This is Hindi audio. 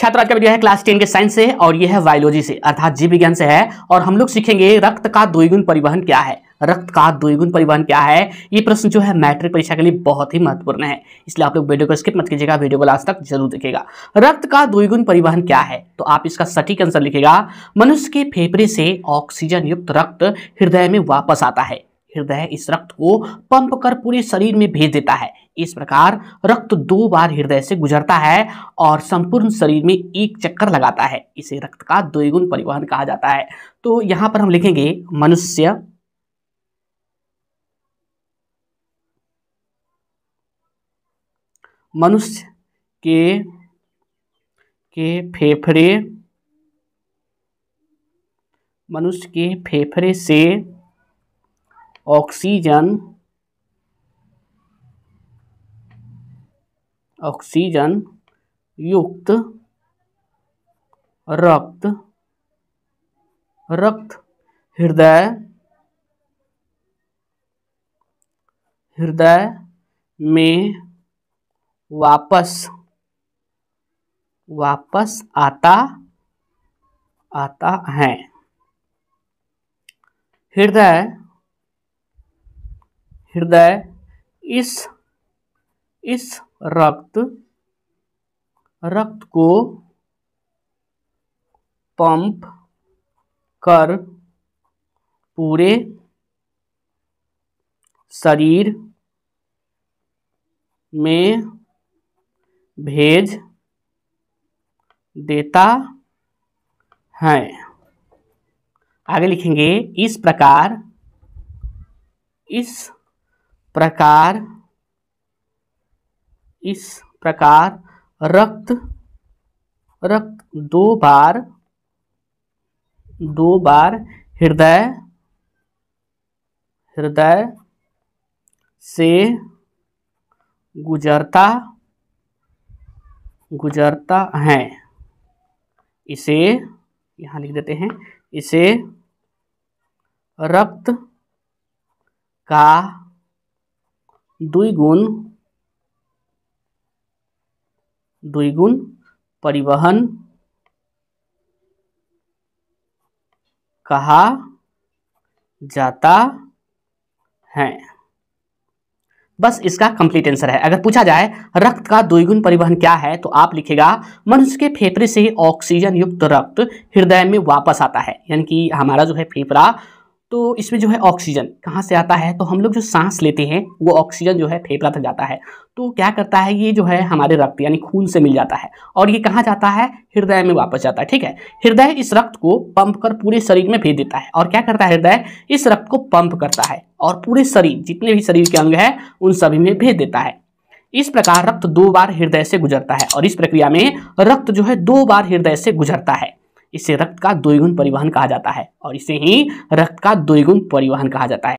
छात्र आज का वीडियो है क्लास टेन के साइंस से और यह है बायोलॉजी से अर्थात जीव विज्ञान से है और हम लोग सीखेंगे रक्त का द्विगुण परिवहन क्या है रक्त का द्विगुण परिवहन क्या है ये प्रश्न जो है मैट्रिक परीक्षा के लिए बहुत ही महत्वपूर्ण है इसलिए आप लोग वीडियो को स्किप मत कीजिएगा वीडियो को लास्ट तक जरूर देखिएगा रक्त का द्विगुण परिवहन क्या है तो आप इसका सटीक आंसर लिखेगा मनुष्य के फेफड़े से ऑक्सीजन युक्त रक्त हृदय में वापस आता है हृदय इस रक्त को पंप कर पूरे शरीर में भेज देता है इस प्रकार रक्त दो बार हृदय से गुजरता है और संपूर्ण शरीर में एक चक्कर लगाता है इसे रक्त का द्विगुण परिवहन कहा जाता है तो यहां पर हम लिखेंगे मनुष्य मनुष्य के के फेफड़े मनुष्य के फेफड़े से ऑक्सीजन ऑक्सीजन युक्त रक्त रक्त हृदय हृदय में वापस वापस आता आता है हृदय हृदय इस इस रक्त रक्त को पंप कर पूरे शरीर में भेज देता है आगे लिखेंगे इस प्रकार इस प्रकार इस प्रकार रक्त रक्त दो बार दो बार हृदय हृदय से गुजरता गुजरता है इसे यहाँ लिख देते हैं इसे रक्त का द्विगुण द्विगुण परिवहन कहा जाता है बस इसका कंप्लीट आंसर है अगर पूछा जाए रक्त का द्विगुण परिवहन क्या है तो आप लिखेगा मनुष्य के फेफड़े से ऑक्सीजन युक्त रक्त हृदय में वापस आता है यानी कि हमारा जो है फेफड़ा तो इसमें जो है ऑक्सीजन कहाँ से आता है तो हम लोग जो सांस लेते हैं वो ऑक्सीजन जो है फेफड़ा तक जाता है तो क्या करता है ये जो है हमारे रक्त यानी खून से मिल जाता है और ये कहाँ जाता है हृदय में वापस जाता है ठीक है हृदय इस रक्त को पंप कर पूरे शरीर में भेज देता है और क्या करता है हृदय इस रक्त को पंप करता है और पूरे शरीर जितने भी शरीर के अंग हैं उन सभी में भेज देता है इस प्रकार रक्त दो बार हृदय से गुजरता है और इस प्रक्रिया में रक्त जो है दो बार हृदय से गुजरता है इसे रक्त का द्विगुण परिवहन कहा जाता है और इसे ही रक्त का द्विगुण परिवहन कहा जाता है